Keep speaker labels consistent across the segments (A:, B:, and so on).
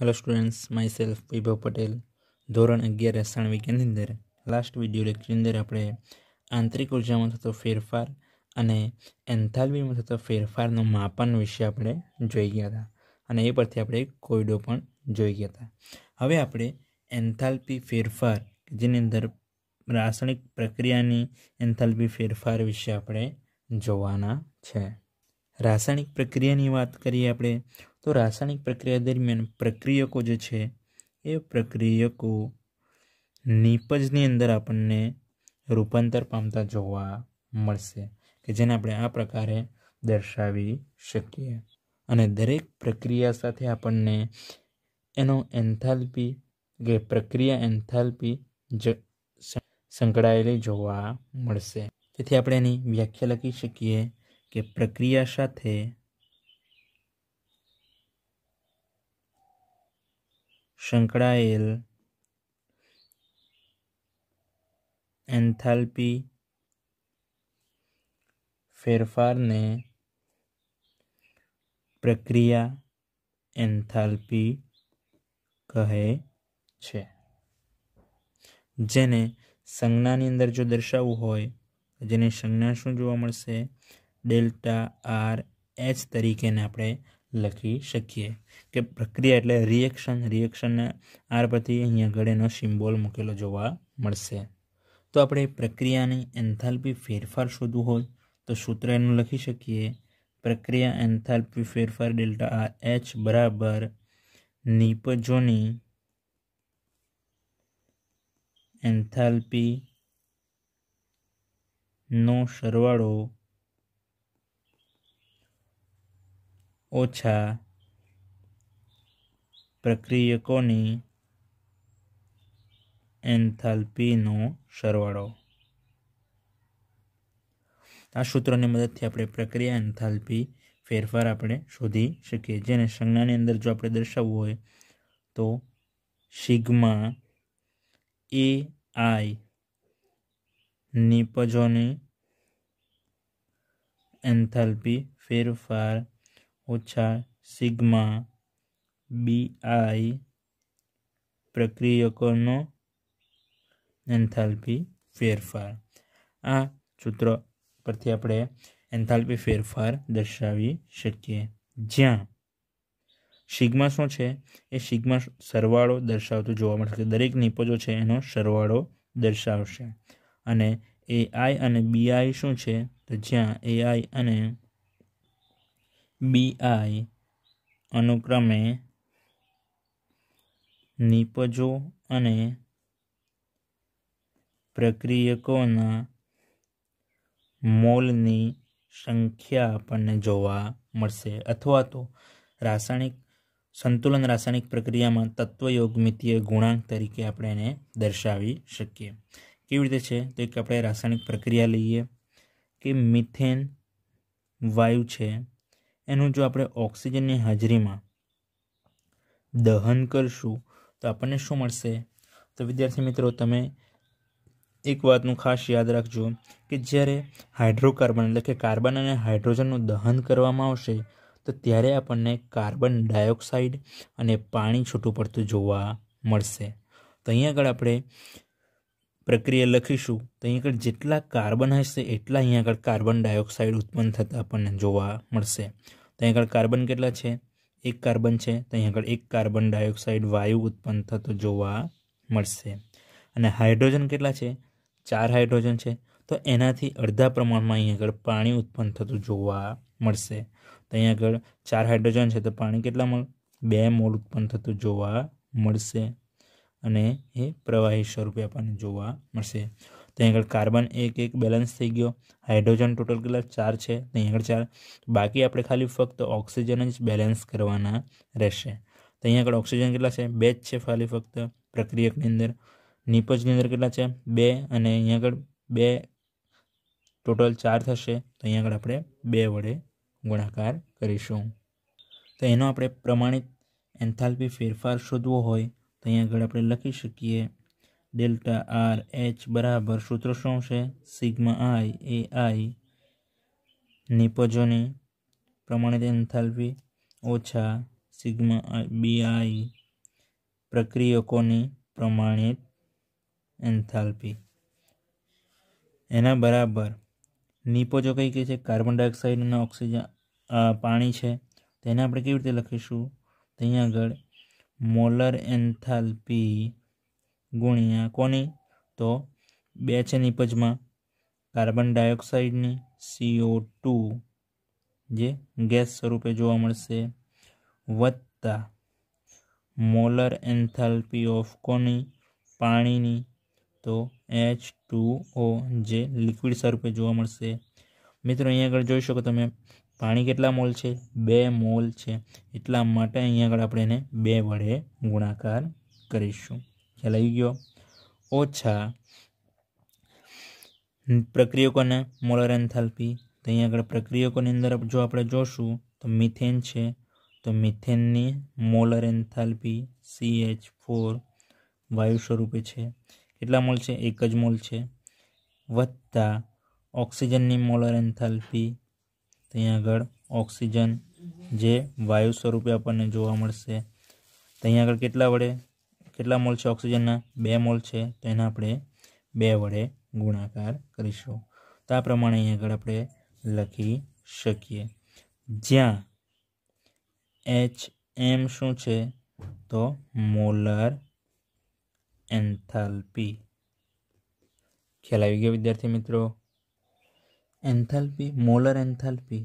A: hello students myself Vaibhav Patel ધોરણ અગિયાર રસાયણ વિજ્ઞાનની અંદર લાસ્ટ વિડીયો લેક્ચરની અંદર આપણે આંતરિક ઉર્જામાં થતો ફેરફાર અને એન્થાલ્બીમાં થતો ફેરફારનું માપન વિશે આપણે જોઈ ગયા હતા અને એ પરથી આપણે કોયડો પણ જોઈ ગયા હતા હવે આપણે એન્થાલ્પી ફેરફાર જેની અંદર રાસાયણિક પ્રક્રિયાની એન્થાલ્પી ફેરફાર વિશે આપણે જોવાના છે રાસાયણિક પ્રક્રિયાની વાત કરીએ આપણે તો રાસાયણિક પ્રક્રિયા દરમિયાન પ્રક્રિયકો જે છે એ પ્રક્રિયકો નીપજની અંદર આપણને રૂપાંતર પામતા જોવા મળશે કે જેને આપણે આ પ્રકારે દર્શાવી શકીએ અને દરેક પ્રક્રિયા સાથે આપણને એનો એન્થાલ્પી કે પ્રક્રિયા એન્થાલ્પી જ સંકળાયેલી જોવા મળશે તેથી આપણે એની વ્યાખ્યા લખી શકીએ કે પ્રક્રિયા સાથે સંકળાયેલ એન્થાલ્પી ફેરફારને પ્રક્રિયા એન્થાલ્પી કહે છે જેને સંજ્ઞાની અંદર જો દર્શાવવું હોય જેને સંજ્ઞા શું જોવા મળશે ડેલ્ટા આર એચ તરીકેને આપણે લખી શકીએ કે પ્રક્રિયા એટલે રિએક્શન રિએક્શનને આર પરથી અહીંયા ગળેનો સિમ્બોલ મૂકેલો જોવા મળશે તો આપણે પ્રક્રિયાની એન્થાલ્પી ફેરફાર શોધવું હોય તો સૂત્ર એનું લખી શકીએ પ્રક્રિયા એન્થાલ્પી ફેરફાર ડેલ્ટા આર એચ બરાબર નિપજોની એન્થાલ્પી નો સરવાળો ઓછા પ્રક્રિયકોની એન્થાલ્પીનો સરવાળો આ સૂત્રોની મદદથી આપણે પ્રક્રિયા એન્થાલ્પી ફેરફાર આપણે શોધી શકીએ જેને સંજ્ઞાની અંદર જો આપણે દર્શાવવું હોય તો સિગ્મા એ આઈ નિપજોની એન્થાલ્પી ફેરફાર ઓછા સિગ્મા બીઆઈ પ્રક્રિયકોનો એન્થાલ્પી ફેરફાર આ સૂત્ર પરથી આપણે એન્થાલ્પી ફેરફાર દર્શાવી શકીએ જ્યાં સિગ્મા શું છે એ સિગ્મા સરવાળો દર્શાવતું જોવા મળશે દરેક નિપજો છે એનો સરવાળો દર્શાવશે અને એઆઈ અને બીઆઈ શું છે તો જ્યાં એઆઈ અને બીઆઈ અનુક્રમે નિપજો અને પ્રક્રિયકોના મોલની સંખ્યા આપણને જોવા મળશે અથવા તો રાસાયણિક સંતુલન રાસાયણિક પ્રક્રિયામાં તત્વયોગમિતીય ગુણાંક તરીકે આપણે એને દર્શાવી શકીએ કેવી રીતે છે તો એક આપણે રાસાયણિક પ્રક્રિયા લઈએ કે મિથેન વાયુ છે એનું જો આપણે ઓક્સિજનની હાજરીમાં દહન કરશું તો આપણને શું મળશે તો વિદ્યાર્થી મિત્રો તમે એક વાતનું ખાસ યાદ રાખજો કે જ્યારે હાઇડ્રોકાર્બન એટલે કે કાર્બન અને હાઇડ્રોજનનું દહન કરવામાં આવશે તો ત્યારે આપણને કાર્બન ડાયોક્સાઇડ અને પાણી છૂટું પડતું જોવા મળશે તો અહીં આગળ આપણે પ્રક્રિયા લખીશું તો અહીં આગળ જેટલા કાર્બન હશે એટલા અહીં આગળ કાર્બન ડાયોક્સાઇડ ઉત્પન્ન થતા આપણને જોવા મળશે તો અહીં આગળ કાર્બન કેટલા છે એક કાર્બન છે તો અહીં આગળ એક કાર્બન ડાયોક્સાઇડ વાયુ ઉત્પન્ન થતો જોવા મળશે અને હાઇડ્રોજન કેટલા છે ચાર હાઇડ્રોજન છે તો એનાથી અડધા પ્રમાણમાં અહીં આગળ પાણી ઉત્પન્ન થતું જોવા મળશે તો અહીં આગળ ચાર હાઇડ્રોજન છે તો પાણી કેટલા મોલ બે મોલ ઉત્પન્ન થતું જોવા મળશે અને એ પ્રવાહી સ્વરૂપે આપણને જોવા મળશે ત્યાં આગળ કાર્બન એક એક બેલેન્સ થઈ ગયો હાઇડ્રોજન ટોટલ કેટલા ચાર છે તો અહીં આગળ ચાર બાકી આપણે ખાલી ફક્ત ઓક્સિજન જ બેલેન્સ કરવાના રહેશે ત્યાં આગળ ઓક્સિજન કેટલા છે બે જ છે ખાલી ફક્ત પ્રક્રિયકની અંદર નીપજની અંદર કેટલા છે બે અને અહીંયા આગળ બે ટોટલ ચાર થશે તો અહીંયા આગળ આપણે બે વડે ગુણાકાર કરીશું તો એનો આપણે પ્રમાણિત એન્થાલ્પી ફેરફાર શોધવો હોય તો અહીંયા આગળ આપણે લખી શકીએ ડેલ્ટા આર એચ બરાબર સૂત્ર શું છે સિગ્મા આઈ એ આઈ નિપજોની પ્રમાણિત એન્થાલ્પી ઓછા સિગ્મા બી આઈ પ્રક્રિયકોની પ્રમાણિત એન્થાલ્પી એના બરાબર નિપજો કઈ કઈ છે કાર્બન ડાયોક્સાઇડ અને ઓક્સિજન પાણી છે તેને આપણે કેવી રીતે લખીશું તો અહીંયા આગળ મોલર એન્થાલ્પી ગુણ્યા કોની તો બે છે નીપજમાં કાર્બન ડાયોક્સાઇડની સીઓ ટુ જે ગેસ સ્વરૂપે જોવા મળશે વત્તા મોલર એન્થાલ્પી ઓફ કોની પાણીની તો એચ ટુ ઓ જે લિક્વિડ સ્વરૂપે જોવા મળશે મિત્રો અહીંયા આગળ જોઈ શકો તમે પાણી કેટલા મોલ છે બે મોલ છે એટલા માટે અહીંયા આગળ આપણે એને બે વડે ગુણાકાર કરીશું ખ્યાલ આવી ગયો ઓછા પ્રક્રિયકોને મોલર એન્થાલ્પી તો અહીંયા આગળ પ્રક્રિયકોની અંદર જો આપણે જોશું તો મિથેન છે તો મિથેનની molar enthalpy C H four વાયુ સ્વરૂપે છે કેટલા મોલ છે એક જ મોલ છે વત્તા ઓક્સિજનની મોલર એન્થાલ્પી ત્યાં આગળ ઓક્સિજન જે વાયુ સ્વરૂપે આપણને જોવા મળશે ત્યાં આગળ કેટલા વડે કેટલા મોલ છે ઓક્સિજનના બે મોલ છે તો એના આપણે બે વડે ગુણાકાર કરીશું તો આ પ્રમાણે અહીં આગળ આપણે લખી શકીએ જ્યાં એચ એમ શું છે તો મોલર એન્થાલ્પી ખ્યાલ આવી ગયો વિદ્યાર્થી મિત્રો એન્થાલ્પી મોલર એન્થાલ્પી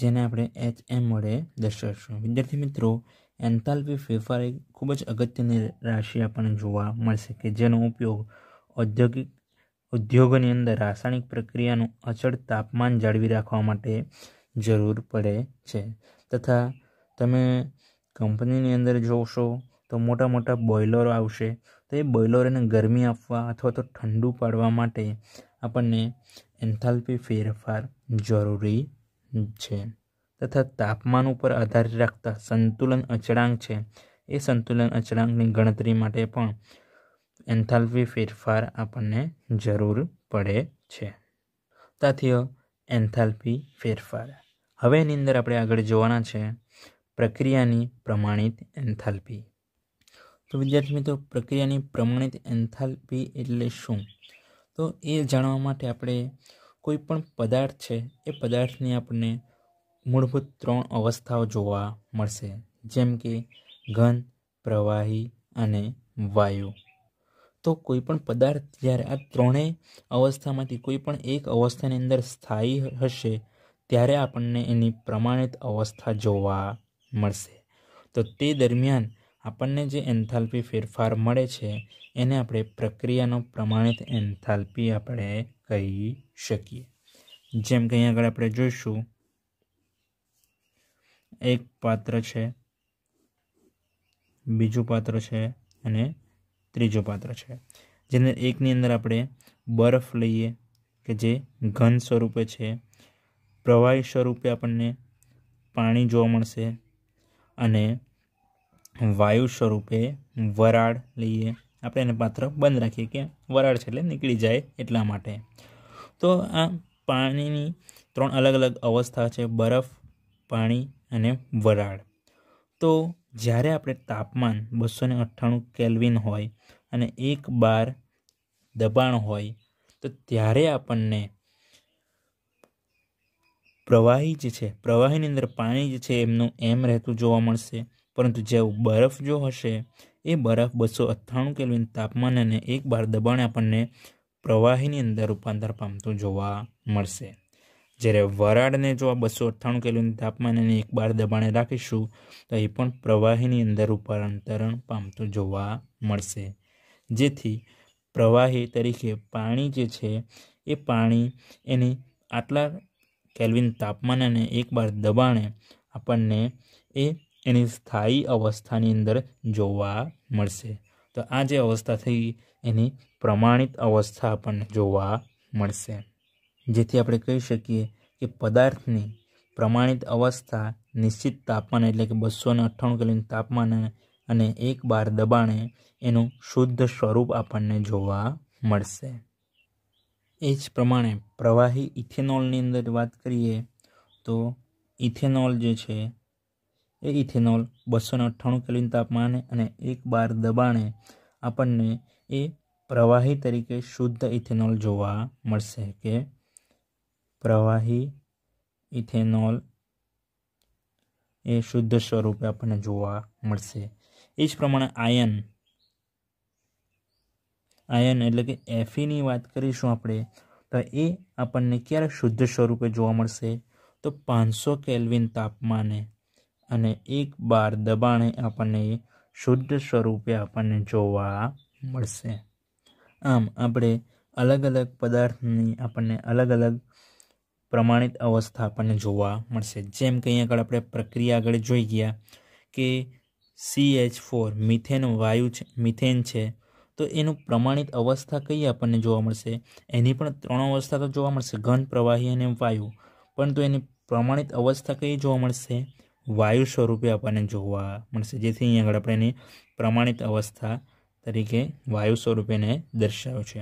A: જેને આપણે એચ એમ વડે દર્શાવીશું વિદ્યાર્થી મિત્રો એન્થાલ્પી ફેરફાર એ ખૂબ જ અગત્યની રાશિ આપણને જોવા મળશે કે જેનો ઉપયોગ ઔદ્યોગિક ઉદ્યોગોની અંદર રાસાયણિક પ્રક્રિયાનું અચળ તાપમાન જાળવી રાખવા માટે જરૂર પડે છે તથા તમે કંપનીની અંદર જોશો તો મોટા મોટા બોઇલરો આવશે તો એ બોઇલરોને ગરમી આપવા અથવા તો ઠંડુ પાડવા માટે આપણને એન્થાલ્પી ફેરફાર જરૂરી છે તથા તાપમાન ઉપર આધાર રાખતા સંતુલન અચળાંક છે એ સંતુલન અચળાંકની ગણતરી માટે પણ એન્થાલ્પી ફેરફાર આપણને જરૂર પડે છે તાથીય એન્થાલ્પી ફેરફાર હવે એની અંદર આપણે આગળ જોવાના છે પ્રક્રિયાની પ્રમાણિત એન્થાલ્પી તો વિદ્યાર્થી મિત્રો પ્રક્રિયાની પ્રમાણિત એન્થાલ્પી એટલે શું તો એ જાણવા માટે આપણે કોઈ પણ પદાર્થ છે એ પદાર્થની આપણને મૂળભૂત ત્રણ અવસ્થાઓ જોવા મળશે જેમ કે ઘન પ્રવાહી અને વાયુ તો કોઈ પણ પદાર્થ જ્યારે આ ત્રણેય અવસ્થામાંથી કોઈ પણ એક અવસ્થાની અંદર સ્થાયી હશે ત્યારે આપણને એની પ્રમાણિત અવસ્થા જોવા મળશે તો તે દરમિયાન આપણને જે એન્થાલ્પી ફેરફાર મળે છે એને આપણે પ્રક્રિયાનો પ્રમાણિત એન્થાલ્પી આપણે કહી શકીએ જેમ કે અહીં આગળ આપણે જોઈશું એક પાત્ર છે બીજું પાત્ર છે અને ત્રીજું પાત્ર છે જેને એકની અંદર આપણે બરફ લઈએ કે જે ઘન સ્વરૂપે છે પ્રવાહી સ્વરૂપે આપણને પાણી જોવા મળશે અને વાયુ સ્વરૂપે વરાળ લઈએ આપણે એને પાત્ર બંધ રાખીએ કે વરાળ છે એટલે નીકળી જાય એટલા માટે તો આ પાણીની ત્રણ અલગ અલગ અવસ્થા છે બરફ પાણી અને વરાળ તો જ્યારે આપણે તાપમાન બસો ને અઠ્ઠાણું કેલ્વિન હોય અને એક બાર દબાણ હોય તો ત્યારે આપણને પ્રવાહી જે છે પ્રવાહીની અંદર પાણી જે છે એમનું એમ રહેતું જોવા મળશે પરંતુ જેવું બરફ જો હશે એ બરફ બસો અઠ્ઠાણું કેલ્વિન તાપમાન અને એક બાર દબાણે આપણને પ્રવાહીની અંદર રૂપાંતર પામતું જોવા મળશે જ્યારે વરાળને જો આ બસો અઠ્ઠાણું કેલ્વિન તાપમાન અને એક બાર દબાણે રાખીશું તો એ પણ પ્રવાહીની અંદર રૂપાંતરણ પામતું જોવા મળશે જેથી પ્રવાહી તરીકે પાણી જે છે એ પાણી એની આટલા કેલ્વિન તાપમાન અને એક બાર દબાણે આપણને એ એની સ્થાયી અવસ્થાની અંદર જોવા મળશે તો આ જે અવસ્થા થઈ એની પ્રમાણિત અવસ્થા આપણને જોવા મળશે જેથી આપણે કહી શકીએ કે પદાર્થની પ્રમાણિત અવસ્થા નિશ્ચિત તાપમાન એટલે કે બસો ને અઠ્ઠાણું કેલ્વિન તાપમાને અને એક બાર દબાણે એનું શુદ્ધ સ્વરૂપ આપણને જોવા મળશે એ જ પ્રમાણે પ્રવાહી ઇથેનોલની અંદર વાત કરીએ તો ઇથેનોલ જે છે એ ઇથેનોલ બસોને અઠ્ઠાણું કેલ્વિન તાપમાને અને એક બાર દબાણે આપણને એ પ્રવાહી તરીકે શુદ્ધ ઇથેનોલ જોવા મળશે કે પ્રવાહી ઇથેનોલ એ શુદ્ધ સ્વરૂપે આપણને જોવા મળશે એ જ પ્રમાણે આયન આયન એટલે કે એફીની વાત કરીશું આપણે તો એ આપણને ક્યારે શુદ્ધ સ્વરૂપે જોવા મળશે તો પાંચસો કેલ્વિન તાપમાને અને એક બાર દબાણે આપણને શુદ્ધ સ્વરૂપે આપણને જોવા મળશે આમ આપણે અલગ અલગ પદાર્થની આપણને અલગ અલગ પ્રમાણિત અવસ્થા આપણને જોવા મળશે જેમ કે અહીં આગળ આપણે પ્રક્રિયા આગળ જોઈ ગયા કે સી એચ ફોર મિથેન વાયુ છે મિથેન છે તો એનું પ્રમાણિત અવસ્થા કઈ આપણને જોવા મળશે એની પણ ત્રણ અવસ્થા તો જોવા મળશે ઘન પ્રવાહી અને વાયુ પણ તો એની પ્રમાણિત અવસ્થા કઈ જોવા મળશે વાયુ સ્વરૂપે આપણને જોવા મળશે જેથી અહીં આગળ આપણે એની પ્રમાણિત અવસ્થા તરીકે વાયુ સ્વરૂપેને દર્શાવ્યો છે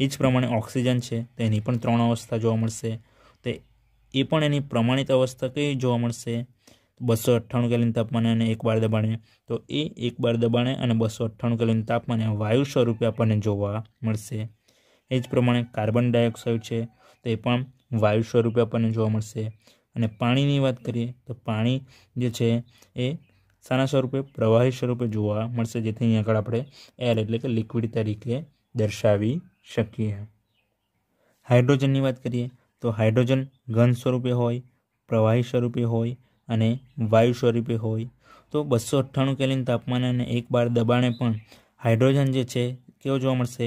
A: એ જ પ્રમાણે ઓક્સિજન છે તો એની પણ ત્રણ અવસ્થા જોવા મળશે તો એ પણ એની પ્રમાણિત અવસ્થા કઈ જોવા મળશે બસો અઠ્ઠાણું કેલ્વિન તાપમાને અને એક બાર દબાણે તો એ એક બાર દબાણે અને બસો અઠ્ઠાણું કેલ્વિન તાપમાને વાયુ સ્વરૂપે આપણને જોવા મળશે એ જ પ્રમાણે કાર્બન ડાયોક્સાઇડ છે તો એ પણ વાયુ સ્વરૂપે આપણને જોવા મળશે અને પાણીની વાત કરીએ તો પાણી જે છે એ સાના સ્વરૂપે પ્રવાહી સ્વરૂપે જોવા મળશે જેથી અહીં આગળ આપણે એર એટલે કે લિક્વિડ તરીકે દર્શાવી શકીએ હાઇડ્રોજનની વાત કરીએ તો હાઇડ્રોજન ઘન સ્વરૂપે હોય પ્રવાહી સ્વરૂપે હોય અને વાયુ સ્વરૂપે હોય તો બસો અઠ્ઠાણું કેલિન તાપમાને અને એક બાર દબાણે પણ હાઇડ્રોજન જે છે કેવો જોવા મળશે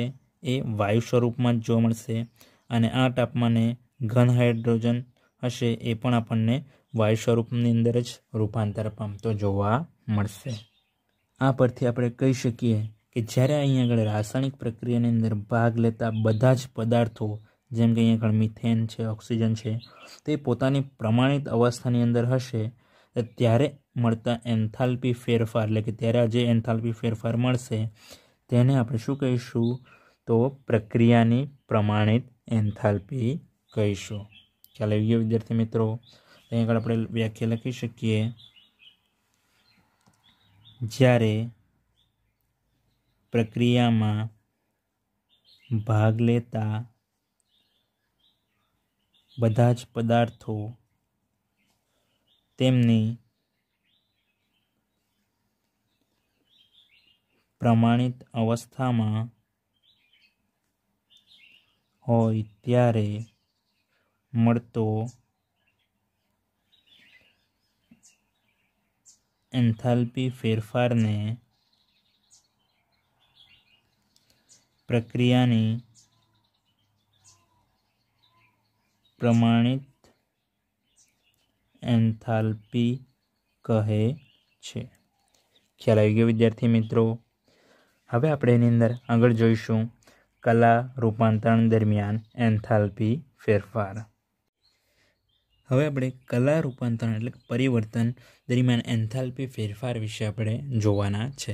A: એ વાયુ સ્વરૂપમાં જ જોવા મળશે અને આ તાપમાને ઘન હાઇડ્રોજન હશે એ પણ આપણને વાયુ સ્વરૂપની અંદર જ રૂપાંતર પામતો જોવા મળશે આ પરથી આપણે કહી શકીએ કે જ્યારે અહીં આગળ રાસાયણિક પ્રક્રિયાની અંદર ભાગ લેતા બધા જ પદાર્થો જેમ કે અહીં આગળ મિથેન છે ઓક્સિજન છે તે પોતાની પ્રમાણિત અવસ્થાની અંદર હશે ત્યારે મળતા એન્થાલ્પી ફેરફાર એટલે કે ત્યારે જે એન્થાલ્પી ફેરફાર મળશે તેને આપણે શું કહીશું તો પ્રક્રિયાની પ્રમાણિત એન્થાલ્પી કહીશું ખ્યાલ આવી ગયો વિદ્યાર્થી મિત્રો અહીં આગળ આપણે વ્યાખ્યા લખી શકીએ જ્યારે પ્રક્રિયામાં ભાગ લેતા બધા જ પદાર્થો તેમની પ્રમાણિત અવસ્થામાં હોય ત્યારે મળતો એન્થાલ્પી ફેરફારને પ્રક્રિયાની પ્રમાણિત એન્થાલ્પી કહે છે ખ્યાલ આવી ગયો વિદ્યાર્થી મિત્રો હવે આપણે એની અંદર આગળ જોઈશું કલા રૂપાંતરણ દરમિયાન એન્થાલ્પી ફેરફાર હવે આપણે કલા રૂપાંતરણ એટલે પરિવર્તન દરમિયાન એન્થાલ્પી ફેરફાર વિશે આપણે જોવાના છે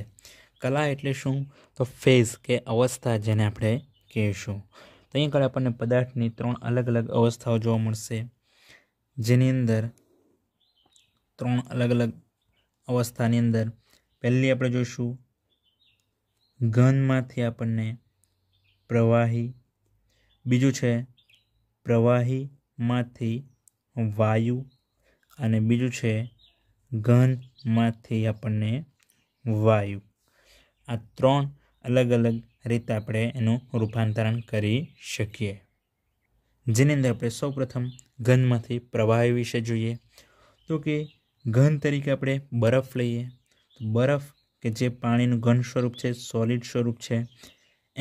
A: કલા એટલે શું તો ફેઝ કે અવસ્થા જેને આપણે કહીશું તો અહીં આગળ આપણને પદાર્થની ત્રણ અલગ અલગ અવસ્થાઓ જોવા મળશે જેની અંદર ત્રણ અલગ અલગ અવસ્થાની અંદર પહેલી આપણે જોઈશું ઘનમાંથી આપણને પ્રવાહી બીજું છે પ્રવાહીમાંથી વાયુ અને બીજું છે ઘનમાંથી આપણને વાયુ આ ત્રણ અલગ અલગ રીતે આપણે એનું રૂપાંતરણ કરી શકીએ જેની અંદર આપણે સૌપ્રથમ ઘનમાંથી પ્રવાહી વિશે જોઈએ તો કે ઘન તરીકે આપણે બરફ લઈએ તો બરફ કે જે પાણીનું ઘન સ્વરૂપ છે સોલિડ સ્વરૂપ છે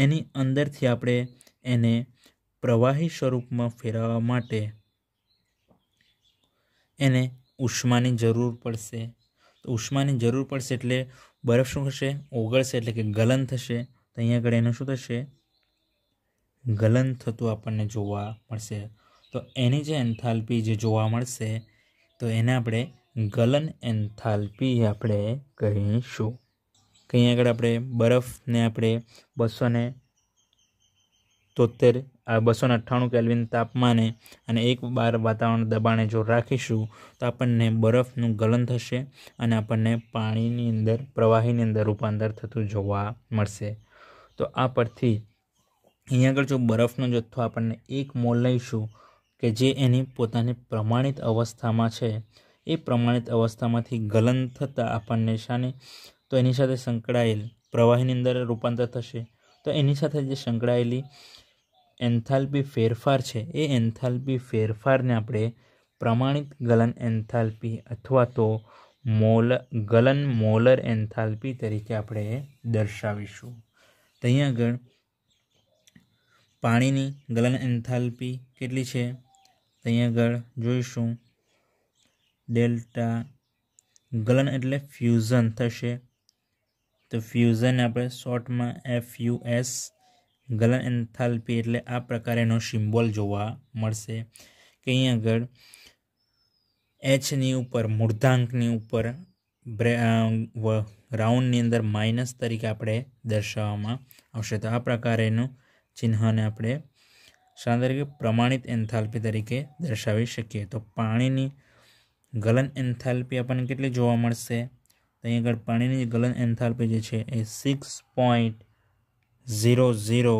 A: એની અંદરથી આપણે એને પ્રવાહી સ્વરૂપમાં ફેરવવા માટે એને ઉષ્માની જરૂર પડશે તો ઉષ્માની જરૂર પડશે એટલે બરફ શું થશે ઓગળશે એટલે કે ગલન થશે તો અહીંયા આગળ એનું શું થશે ગલન થતું આપણને જોવા મળશે તો એની જે એન્થાલ્પી જે જોવા મળશે તો એને આપણે ગલન એન્થાલ્પી આપણે કહીશું કંઈ આગળ આપણે બરફને આપણે બસો તોતેર બસો અઠ્ઠાણું કેલ્વિન તાપમાને અને એક બાર વાતાવરણ દબાણે જો રાખીશું તો આપણને બરફનું ગલન થશે અને આપણને પાણીની અંદર પ્રવાહીની અંદર રૂપાંતર થતું જોવા મળશે તો આ પરથી અહીં આગળ જો બરફનો જથ્થો આપણને એક મોલ લઈશું કે જે એની પોતાની પ્રમાણિત અવસ્થામાં છે એ પ્રમાણિત અવસ્થામાંથી ગલન થતાં આપણને શાને તો એની સાથે સંકળાયેલ પ્રવાહીની અંદર રૂપાંતર થશે તો એની સાથે જે સંકળાયેલી એન્થાલ્પી ફેરફાર છે એ એન્થાલ્પી ફેરફારને આપણે પ્રમાણિત ગલન એન્થાલ્પી અથવા તો મોલ ગલન મોલર એન્થાલ્પી તરીકે આપણે દર્શાવીશું તો અહીં આગળ પાણીની ગલન એન્થાલ્પી કેટલી છે તો અહીં આગળ જોઈશું ડેલ્ટા ગલન એટલે ફ્યુઝન થશે તો ફ્યુઝન આપણે શોર્ટમાં એફ યુ એસ ગલન એન્થાલ્પી એટલે આ પ્રકારેનો સિમ્બોલ જોવા મળશે કે અહીં આગળ એચની ઉપર મૂર્ધાંકની ઉપર બ્રે રાઉન્ડની અંદર માઇનસ તરીકે આપણે દર્શાવવામાં આવશે તો આ પ્રકારેનું ચિહ્નને આપણે શાના તરીકે પ્રમાણિત એન્થાલ્પી તરીકે દર્શાવી શકીએ તો પાણીની ગલન એન્થાલ્પી આપણને કેટલી જોવા મળશે તો અહીં આગળ પાણીની ગલન એન્થાલ્પી જે છે એ six point zero zero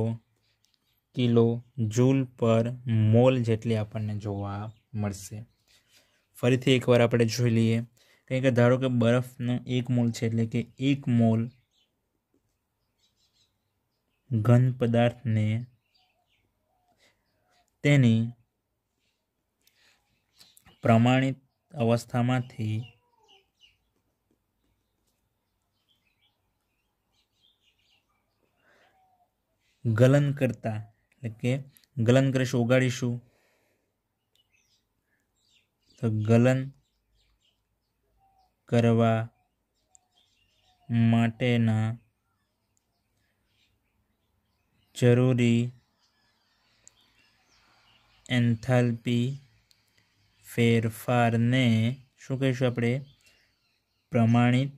A: kilo joule પર મોલ જેટલી આપણને જોવા મળશે ફરીથી એકવાર આપણે જોઈ લઈએ કંઈ કે ધારો કે બરફનું એક મોલ છે એટલે કે એક મોલ ઘન પદાર્થને તેની પ્રમાણિત અવસ્થામાંથી ગલન કરતા એટલે કે ગલન કરીશું ઓગાડીશું તો ગલન કરવા માટેના જરૂરી એન્થાલ્પી ફેરફારને શું કહીશું આપણે પ્રમાણિત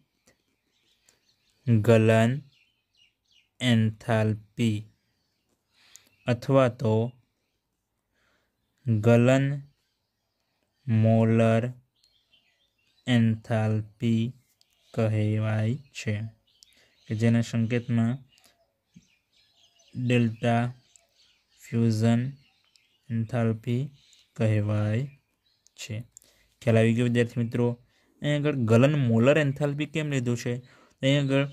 A: ગલન એન્થાલ્પી અથવા તો ગલન મોલર એન્થાલ્પી કહેવાય છે કે જેના સંકેતમાં ડેલ્ટા ફ્યુઝન એન્થાલ્પી કહેવાય છે ખ્યાલ આવી ગયો વિદ્યાર્થી મિત્રો અહીં આગળ ગલન મોલર એન્થાલ્પી કેમ લીધું છે અહીં આગળ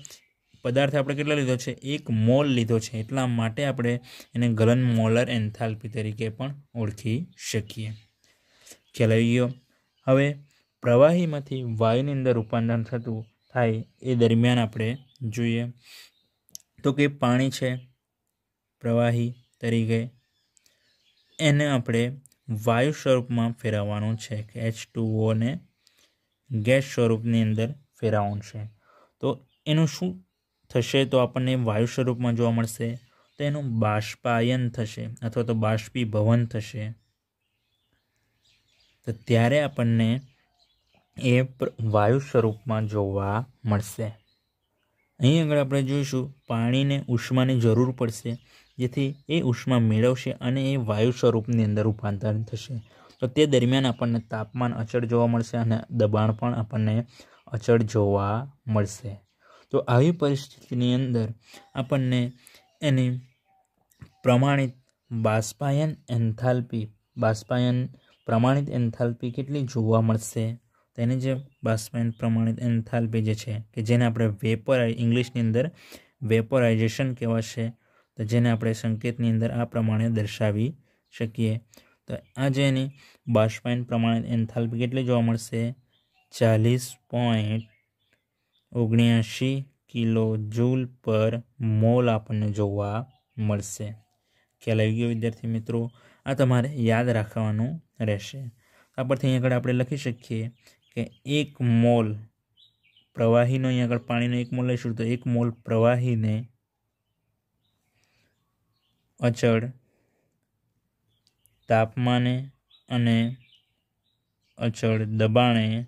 A: પદાર્થ આપણે કેટલો લીધો છે એક મોલ લીધો છે એટલા માટે આપણે એને ગલન મોલર એન્થાલ્પી તરીકે પણ ઓળખી શકીએ ખ્યાલ આવી ગયો હવે પ્રવાહીમાંથી વાયુની અંદર રૂપાંતર થતું થાય એ દરમિયાન આપણે જોઈએ તો કે પાણી છે પ્રવાહી તરીકે એને આપણે વાયુ સ્વરૂપમાં ફેરવવાનું છે કે એચ ટુ ઓને ગેસ સ્વરૂપની અંદર ફેરવવાનું છે તો એનું શું થશે તો આપણને વાયુ સ્વરૂપમાં જોવા મળશે તો એનું બાષ્પાયન થશે અથવા તો બાષ્પીભવન થશે તો ત્યારે આપણને એ વાયુ સ્વરૂપમાં જોવા મળશે અહીં આગળ આપણે જોઈશું પાણીને ઉષ્માની જરૂર પડશે જેથી એ ઉષ્મા મેળવશે અને એ વાયુ સ્વરૂપની અંદર રૂપાંતર થશે તો તે દરમિયાન આપણને તાપમાન અચળ જોવા મળશે અને દબાણ પણ આપણને અચળ જોવા મળશે તો આવી પરિસ્થિતિની અંદર આપણને એની પ્રમાણિત બાષ્પાયન એન્થાલ્પી બાષ્પાયન પ્રમાણિત એન્થાલ્પી કેટલી જોવા મળશે તેની જે બાષ્પાયન પ્રમાણિત એન્થાલ્પી જે છે કે જેને આપણે વેપોરાઇ ઇંગ્લિશની અંદર વેપોરાઇઝેશન કહેવાશે તો જેને આપણે સંકેતની અંદર આ પ્રમાણે દર્શાવી શકીએ તો આ જે એની બાષ્પાયન પ્રમાણિત એન્થાલ્પી કેટલી જોવા મળશે ચાલીસ પોઈન્ટ ઓગણ્યાસી કિલો જૂલ પર મોલ આપણને જોવા મળશે ખ્યાલ આવી ગયો વિદ્યાર્થી મિત્રો આ તમારે યાદ રાખવાનું રહેશે આ પરથી અહીં આગળ આપણે લખી શકીએ કે એક મોલ પ્રવાહીનો અહીં આગળ પાણીનો એક મોલ લઈશું તો એક મોલ પ્રવાહીને અચળ તાપમાને અને અચળ દબાણે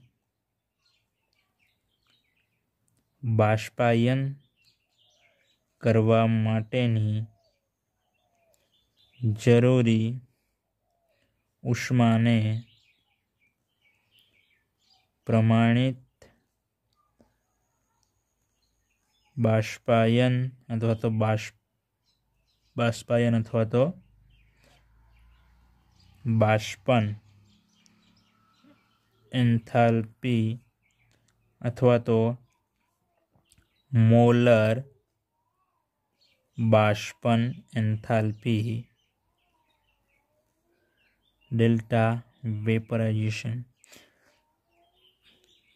A: બાષ્પાયન કરવા માટેની જરૂરી ઉષ્માને પ્રમાણિત બાષ્પાયન અથવા તો બાષ્પ બાષ્પાયન અથવા તો બાષ્પન એન્થાલ્પી અથવા તો મોલર બાષ્પન એન્થાલ્પી ડેલ્ટા વેપરાઇઝેશન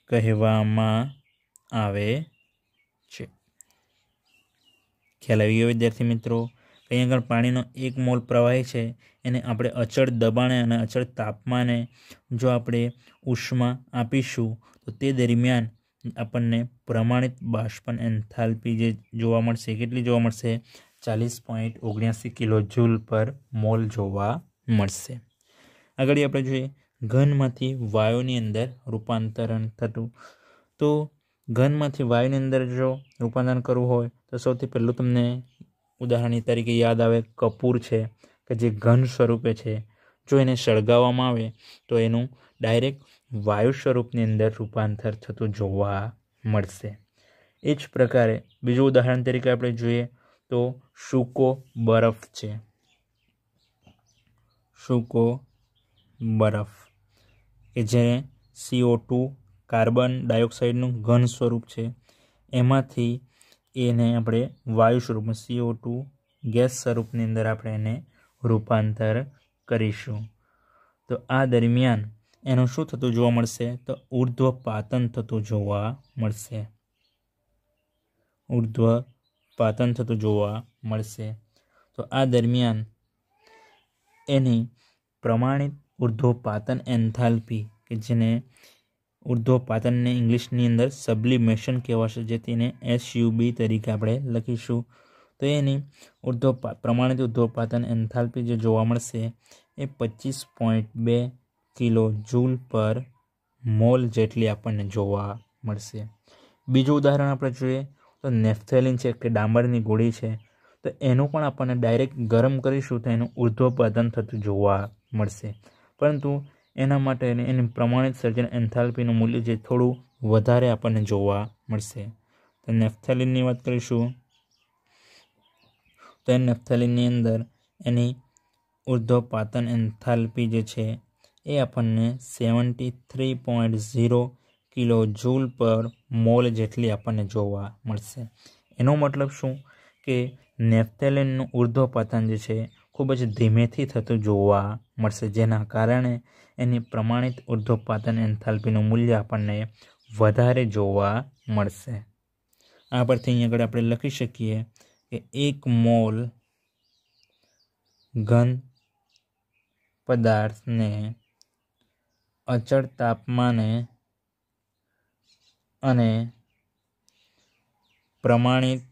A: કહેવામાં આવે છે ખ્યાલ આવી ગયો વિદ્યાર્થી મિત્રો કંઈ આગળ પાણીનો એક મોલ પ્રવાહી છે એને આપણે અચળ દબાણે અને અચળ તાપમાને જો આપણે ઉષ્મા આપીશું તો તે દરમિયાન આપણને પ્રમાણિત બાષ્પન એન્થાલ્પી જે જોવા મળશે કેટલી જોવા મળશે ચાલીસ પોઈન્ટ ઓગણ્યાસી કિલો જૂલ પર મોલ જોવા મળશે આગળ આપણે જોઈએ ઘનમાંથી વાયુની અંદર રૂપાંતરણ થતું તો ઘનમાંથી વાયુની અંદર જો રૂપાંતરણ કરવું હોય તો સૌથી પહેલું તમને ઉદાહરણ તરીકે યાદ આવે કપૂર છે કે જે ઘન સ્વરૂપે છે જો એને સળગાવવામાં આવે તો એનું ડાયરેક્ટ વાયુ સ્વરૂપની અંદર રૂપાંતર થતું જોવા મળશે એ જ પ્રકારે બીજું ઉદાહરણ તરીકે આપણે જોઈએ તો સૂકો બરફ છે સૂકો બરફ કે જે સીઓ ટુ કાર્બન ડાયોક્સાઇડનું ઘન સ્વરૂપ છે એમાંથી એને આપણે વાયુ સ્વરૂપમાં સીઓ ટુ ગેસ સ્વરૂપની અંદર આપણે એને રૂપાંતર કરીશું તો આ દરમિયાન એનું શું થતું જોવા મળશે તો ઉર્ધ્વ પાતન થતું જોવા મળશે ઉર્ધ્વ પાતન થતું જોવા મળશે તો આ દરમિયાન એની પ્રમાણિત ઉર્ધ્વપાતન એન્થાલ્પી કે જેને ઉર્ધ્વપાતનને ઇંગ્લિશની અંદર સબ્લિમેશન કહેવાશે જે તેને યુબી તરીકે આપણે લખીશું તો એની ઉર્ધ્વ પ્રમાણિત ઉર્ધ્વપાતન એન્થાલ્પી જે જોવા મળશે એ પચીસ પોઈન્ટ બે કિલો જૂલ પર મોલ જેટલી આપણને જોવા મળશે બીજું ઉદાહરણ આપણે જોઈએ તો નેફ્થેલિન છે કે ડામરની ગોળી છે તો એનું પણ આપણને ડાયરેક્ટ ગરમ કરીશું તો એનું ઉર્ધ્વપાદન થતું જોવા મળશે પરંતુ એના માટે એની પ્રમાણિત સર્જન એન્થાલ્પીનું મૂલ્ય જે થોડું વધારે આપણને જોવા મળશે તો નેફથેલિનની વાત કરીશું તો એ નેફ્થેલિનની અંદર એની ઉર્ધ્વપાતન એન્થાલ્પી જે છે એ આપણને seventy three point zero kilo joule પર મોલ જેટલી આપણને જોવા મળશે એનો મતલબ શું કે નેપ્થેલિનનું ઉર્ધ્વ પતન જે છે ખૂબ જ ધીમેથી થતું જોવા મળશે જેના કારણે એની પ્રમાણિત ઉર્ધ્વપાતન એન્થાલ્પીનું મૂલ્ય આપણને વધારે જોવા મળશે આ પરથી અહીં આગળ આપણે લખી શકીએ કે એક મોલ ઘન પદાર્થને અચળ તાપમાને અને પ્રમાણિત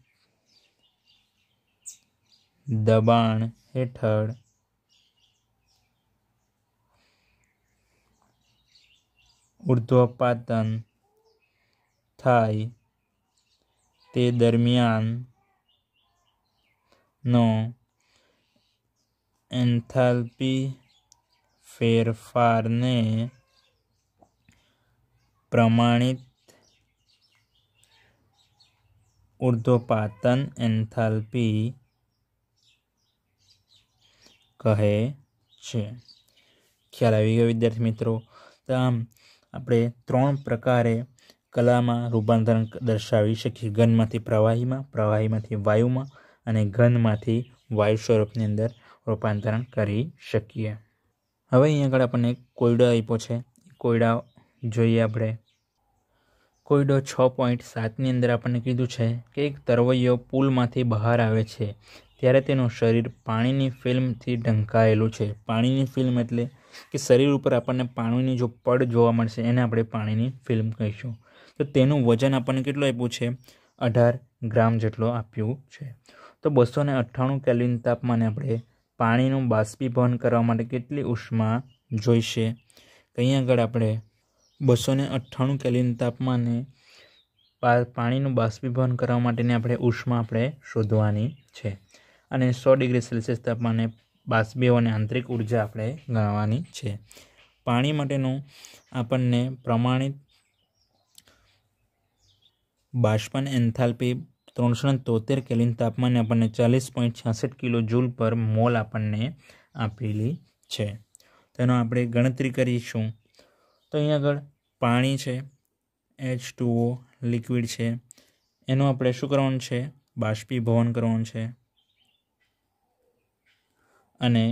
A: દબાણ હેઠળ ઉર્ધ્વપાતન થાય તે દરમિયાન નો એન્થાલ્પી ફેરફારને પ્રમાણિત ઉર્ધ્વપાતન એન્થાલ્પી કહે છે ખ્યાલ આવી ગયો વિદ્યાર્થી મિત્રો તો આમ આપણે ત્રણ પ્રકારે કલામાં રૂપાંતરણ દર્શાવી શકીએ ઘનમાંથી પ્રવાહીમાં પ્રવાહીમાંથી વાયુમાં અને ઘનમાંથી વાયુ સ્વરૂપની અંદર રૂપાંતરણ કરી શકીએ હવે અહીં આગળ આપણને કોયડો આપ્યો છે કોયડા જોઈએ આપણે કોઈડો છ પોઈન્ટ સાતની અંદર આપણને કીધું છે કે એક તરવૈયો પુલમાંથી બહાર આવે છે ત્યારે તેનું શરીર પાણીની ફિલ્મથી ઢંકાયેલું છે પાણીની ફિલ્મ એટલે કે શરીર ઉપર આપણને પાણીની જો પડ જોવા મળશે એને આપણે પાણીની ફિલ્મ કહીશું તો તેનું વજન આપણને કેટલું આપ્યું છે અઢાર ગ્રામ જેટલો આપ્યું છે તો બસો ને અઠ્ઠાણું કેલ્વિન તાપમાને આપણે પાણીનું બાષ્પીભવન કરવા માટે કેટલી ઉષ્મા જોઈશે કંઈ આગળ આપણે બસો ને અઠ્ઠાણું કેલિન તાપમાને પાણીનું બાષ્પીભવન કરવા માટેની આપણે ઉષ્મા આપણે શોધવાની છે અને સો ડિગ્રી સેલ્સિયસ તાપમાને બાષ્પીય આંતરિક ઉર્જા આપણે ગણવાની છે પાણી માટેનું આપણને પ્રમાણિત બાષ્પન એન્થાલ્પી ત્રણસો ને તોતેર કેલિન તાપમાને આપણને ચાલીસ પોઈન્ટ છાસઠ કિલો જૂલ પર મોલ આપણને આપેલી છે તેનો આપણે ગણતરી કરીશું તો અહીં આગળ પાણી છે એચ ટુઓ લિક્વિડ છે એનું આપણે શું કરવાનું છે બાષ્પીભવન કરવાનું છે અને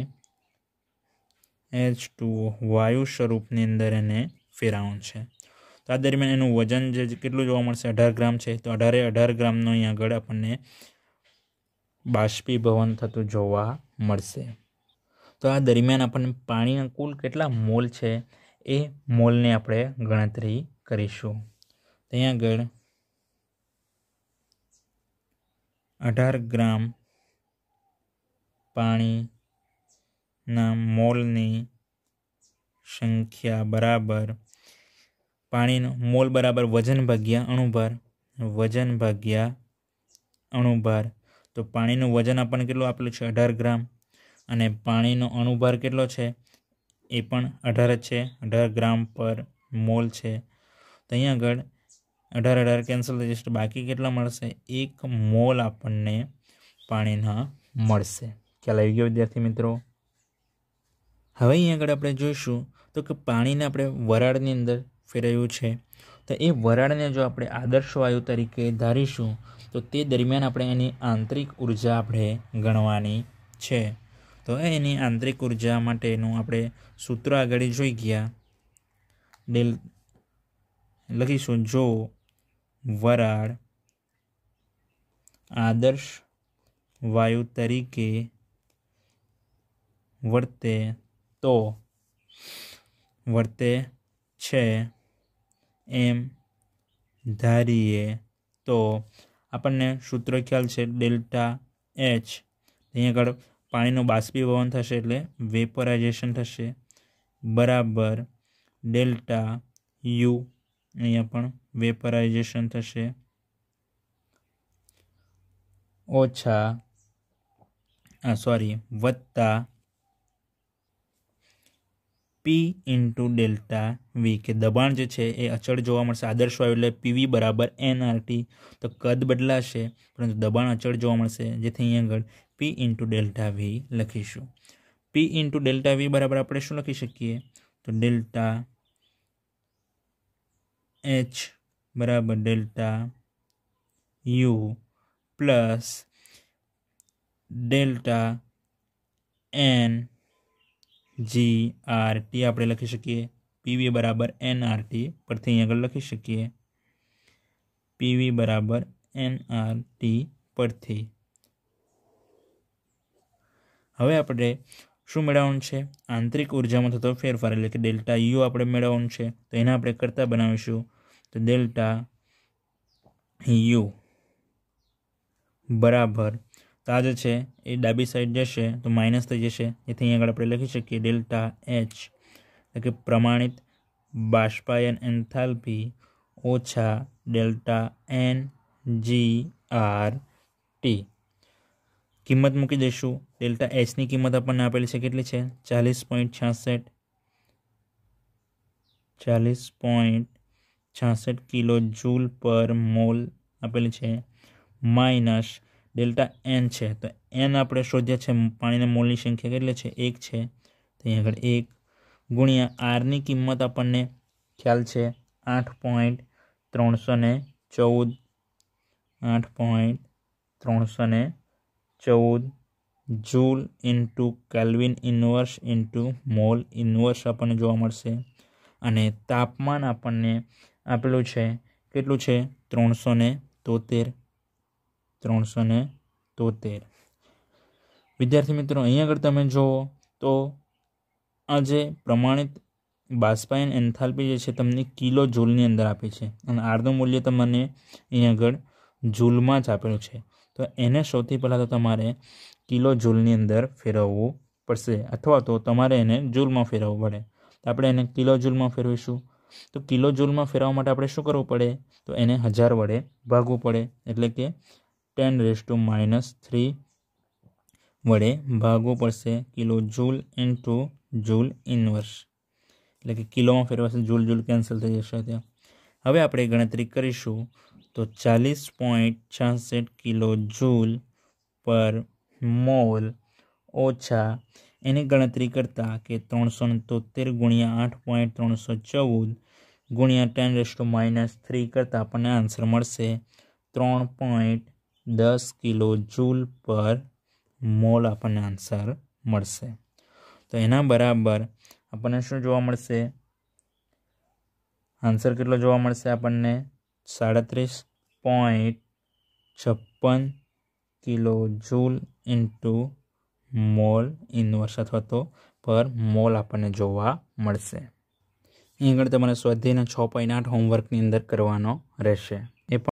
A: એચ ટુઓ વાયુ સ્વરૂપની અંદર એને ફેરાવવાનું છે તો આ દરમિયાન એનું વજન જે કેટલું જોવા મળશે અઢાર ગ્રામ છે તો અઢારે અઢાર ગ્રામનું અહીં આગળ આપણને બાષ્પીભવન થતું જોવા મળશે તો આ દરમિયાન આપણને પાણીના કુલ કેટલા મોલ છે એ મોલને આપણે ગણતરી કરીશું ત્યાં આગળ અઢાર ગ્રામ પાણીના મોલની સંખ્યા બરાબર પાણીનો મોલ બરાબર વજન ભાગ્યા અણુભાર વજન ભાગ્યા અણુભાર તો પાણીનું વજન આપણને કેટલું આપેલું છે અઢાર ગ્રામ અને પાણીનો અણુભાર કેટલો છે એ પણ અઢાર જ છે અઢાર ગ્રામ પર મોલ છે તો અહીંયા આગળ અઢાર અઢાર કેન્સલ થઈ જશે બાકી કેટલા મળશે એક મોલ આપણને પાણીના મળશે ખ્યાલ આવી ગયો વિદ્યાર્થી મિત્રો હવે અહીં આગળ આપણે જોઈશું તો કે પાણીને આપણે વરાળની અંદર ફેરાયું છે તો એ વરાળને જો આપણે આદર્શ વાયુ તરીકે ધારીશું તો તે દરમિયાન આપણે એની આંતરિક ઉર્જા આપણે ગણવાની છે તો એની આંતરિક ઉર્જા માટેનું આપણે સૂત્ર આગળ જોઈ ગયા ડેલ લખીશું જો વરાળ આદર્શ વાયુ તરીકે વર્તે તો વર્તે છે એમ ધારીએ તો આપણને સૂત્ર ખ્યાલ છે ડેલ્ટા એચ અહીં આગળ પાણીનું બાષ્પીભવન થશે એટલે વેપરાઇઝેશન થશે બરાબર ડેલ્ટા યુ અહીંયા પણ વેપરાઇઝેશન થશે ઓછા સોરી વત્તા પી ઇન્ટુ ડેલ્ટા વી કે દબાણ જે છે એ અચળ જોવા મળશે આદર્શ વાયુ એટલે પીવી બરાબર એનઆરટી તો કદ બદલાશે પરંતુ દબાણ અચળ જોવા મળશે જેથી અહીં આગળ પી ઇન્ટુ ડેલ્ટા વી લખીશું પી ઇન્ટુ ડેલ્ટા વી બરાબર આપણે શું લખી શકીએ તો ડેલ્ટા એચ બરાબર delta U plus delta N G R T આપણે લખી શકીએ પીવી બરાબર એન આર ટી પરથી અહીં આગળ લખી શકીએ પીવી બરાબર એન આર ટી પરથી હવે આપણે શું મેળવવાનું છે આંતરિક ઉર્જામાં થતો ફેરફાર એટલે કે ડેલ્ટા યુ આપણે મેળવવાનું છે તો એને આપણે કરતા બનાવીશું તો ડેલ્ટા યુ બરાબર ताजे छे ये डाबी साइड जैसे तो माइनस થઈ જશે એટલે અહીં આગળ આપણે લખી શકીએ ડેલ્ટા h એટલે કે પ્રમાણિત બાષ્પાયન એન્થાલ્પી ઓછા delta n g r t કિંમત મૂકી દશું ડેલ્ટા s ની કિંમત આપણને આપેલી છે કેટલી છે 40.66 40.66 કિલો જૂલ પર મોલ આપેલી છે માઈનસ ડેલ્ટા એન છે તો એન આપણે શોધ્યા છે પાણીના મોલની સંખ્યા કેટલી છે એક છે તો અહીં આગળ એક ગુણ્યા આરની કિંમત આપણને ખ્યાલ છે આઠ પોઈન્ટ ત્રણસો ને ચૌદ આઠ પોઈન્ટ ત્રણસો ને ચૌદ joule into kelvin inverse into mole inverse આપણને જોવા મળશે અને તાપમાન આપણને આપેલું છે કેટલું છે ત્રણસો તોતેર ત્રણસો ને તોતેર વિદ્યાર્થી મિત્રો અહીં આગળ તમે જુઓ તો આજે જે પ્રમાણિત બાષ્પાયન એન્થાલ્પી જે છે તમને કિલો જૂલની અંદર આપે છે અને આરનું મૂલ્ય તમને અહીં આગળ જૂલમાં જ આપેલું છે તો એને સૌથી પહેલાં તો તમારે કિલો જૂલની અંદર ફેરવવું પડશે અથવા તો તમારે એને જૂલમાં ફેરવવું પડે તો આપણે એને કિલો જૂલમાં ફેરવીશું તો કિલો જૂલમાં ફેરવવા માટે આપણે શું કરવું પડે તો એને હજાર વડે ભાગવું પડે એટલે કે ten raise to minus three વડે ભાગવું પડશે kilo joule into joule inverse એટલે કે કિલોમાં ફેરવાશે જૂલ જૂલ કેન્સલ થઈ જશે ત્યાં હવે આપણે ગણતરી કરીશું તો ચાલીસ પોઈન્ટ છાસઠ કિલો જૂલ પર મોલ ઓછા એની ગણતરી કરતાં કે ત્રણસો તોતેર ગુણ્યા આઠ પોઈન્ટ ત્રણસો ચૌદ ગુણ્યા ten raise to minus three કરતાં આપણને આન્સર મળશે ત્રણ પોઈન્ટ દસ કિલો જૂલ પર મોલ આપણને આન્સર મળશે તો એના બરાબર આપણને શું જોવા મળશે આન્સર કેટલો જોવા મળશે આપણને સાડત્રીસ પોઈન્ટ છપ્પન kilo joule into mole inverse અથવા તો પર મોલ આપણને જોવા મળશે અહીં આગળ તમારે સ્વાધ્યાયના છ પોઈન્ટ આઠ હોમવર્કની અંદર કરવાનો રહેશે